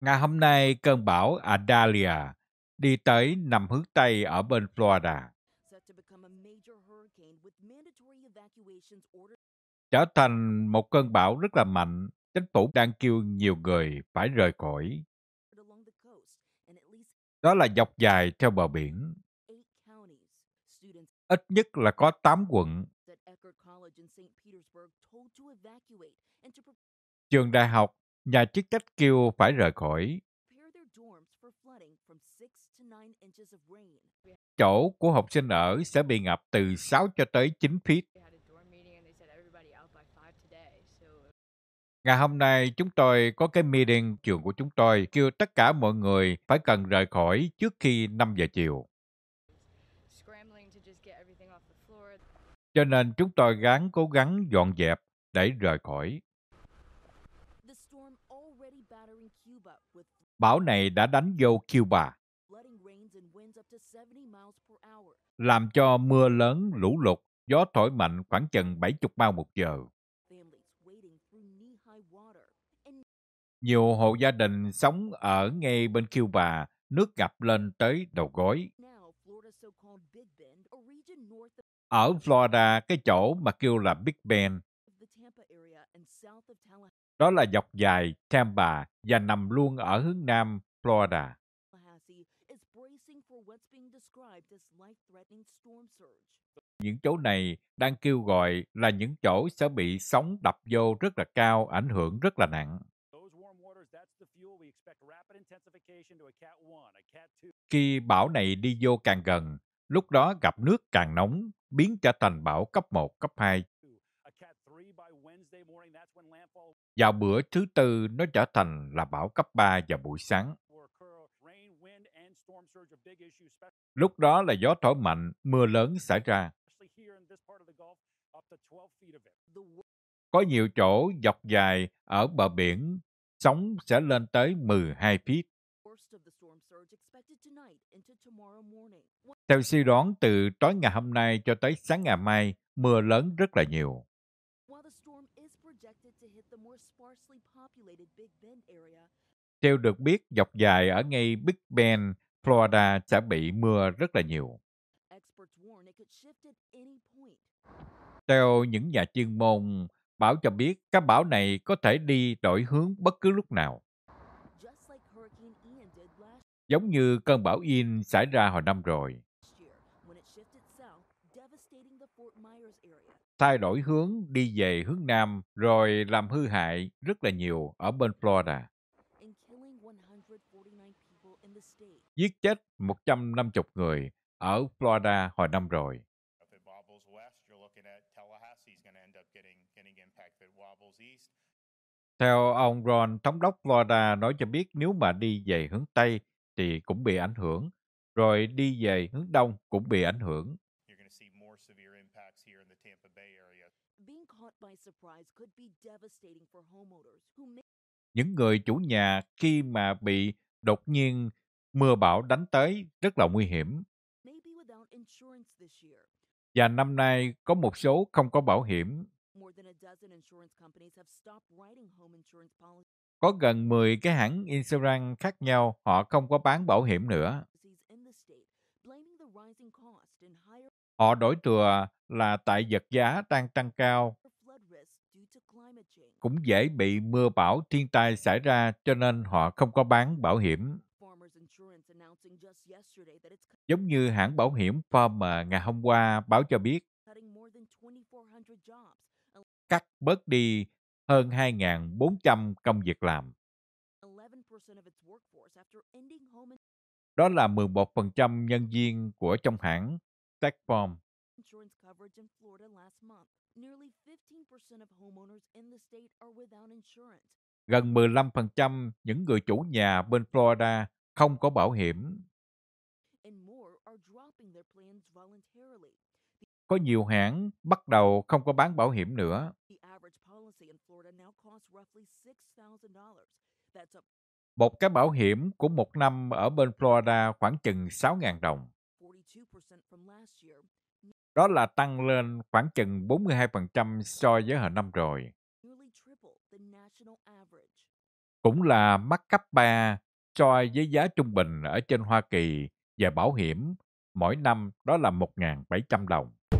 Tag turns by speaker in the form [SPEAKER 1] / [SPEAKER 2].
[SPEAKER 1] Ngày hôm nay, cơn bão Adalia đi tới nằm hướng Tây ở bên Florida. Trở thành một cơn bão rất là mạnh, chính phủ đang kêu nhiều người phải rời khỏi. Đó là dọc dài theo bờ biển. Ít nhất là có 8 quận Trường đại học, nhà chức trách kêu phải rời khỏi. Chỗ của học sinh ở sẽ bị ngập từ 6 cho tới 9 feet. Ngày hôm nay chúng tôi có cái meeting trường của chúng tôi kêu tất cả mọi người phải cần rời khỏi trước khi 5 giờ chiều. cho nên chúng tôi gắng cố gắng dọn dẹp để rời khỏi. Bão này đã đánh vô Cuba, làm cho mưa lớn, lũ lụt, gió thổi mạnh khoảng chừng 70 bao một giờ. Nhiều hộ gia đình sống ở ngay bên Cuba, nước ngập lên tới đầu gối ở Florida cái chỗ mà kêu là Big Bend. Đó là dọc dài Tampa và nằm luôn ở hướng nam Florida. Những chỗ này đang kêu gọi là những chỗ sẽ bị sóng đập vô rất là cao, ảnh hưởng rất là nặng. Khi bão này đi vô càng gần, Lúc đó gặp nước càng nóng, biến trở thành bão cấp 1, cấp 2. Vào bữa thứ tư, nó trở thành là bão cấp 3 vào buổi sáng. Lúc đó là gió thổi mạnh, mưa lớn xảy ra. Có nhiều chỗ dọc dài ở bờ biển, sóng sẽ lên tới 12 feet. Theo suy đoán, từ tối ngày hôm nay cho tới sáng ngày mai, mưa lớn rất là nhiều. Theo được biết, dọc dài ở ngay Big Bend, Florida sẽ bị mưa rất là nhiều. Theo những nhà chuyên môn, bão cho biết các bão này có thể đi đổi hướng bất cứ lúc nào giống như cơn bão Yên xảy ra hồi năm rồi. Thay đổi hướng đi về hướng Nam rồi làm hư hại rất là nhiều ở bên Florida. Giết chết 150 người ở Florida hồi năm rồi. Theo ông Ron, thống đốc Florida nói cho biết nếu mà đi về hướng Tây thì cũng bị ảnh hưởng, rồi đi về hướng đông cũng bị ảnh hưởng. Những người chủ nhà khi mà bị đột nhiên mưa bão đánh tới rất là nguy hiểm. Và năm nay có một số không có bảo hiểm có gần 10 cái hãng insurance khác nhau, họ không có bán bảo hiểm nữa. Họ đổi thừa là tại vật giá đang tăng cao cũng dễ bị mưa bão thiên tai xảy ra cho nên họ không có bán bảo hiểm. Giống như hãng bảo hiểm farm ngày hôm qua báo cho biết, cắt bớt đi hơn 2.400 công việc làm. Đó là 11% nhân viên của trong hãng Techform. Gần 15% những người chủ nhà bên Florida không có bảo hiểm. Có nhiều hãng bắt đầu không có bán bảo hiểm nữa. Một cái bảo hiểm của một năm ở bên Florida khoảng chừng 6.000 đồng. Đó là tăng lên khoảng chừng 42% so với hồi năm rồi. Cũng là mắc cấp 3 so với giá trung bình ở trên Hoa Kỳ về bảo hiểm mỗi năm đó là 1.700 đồng.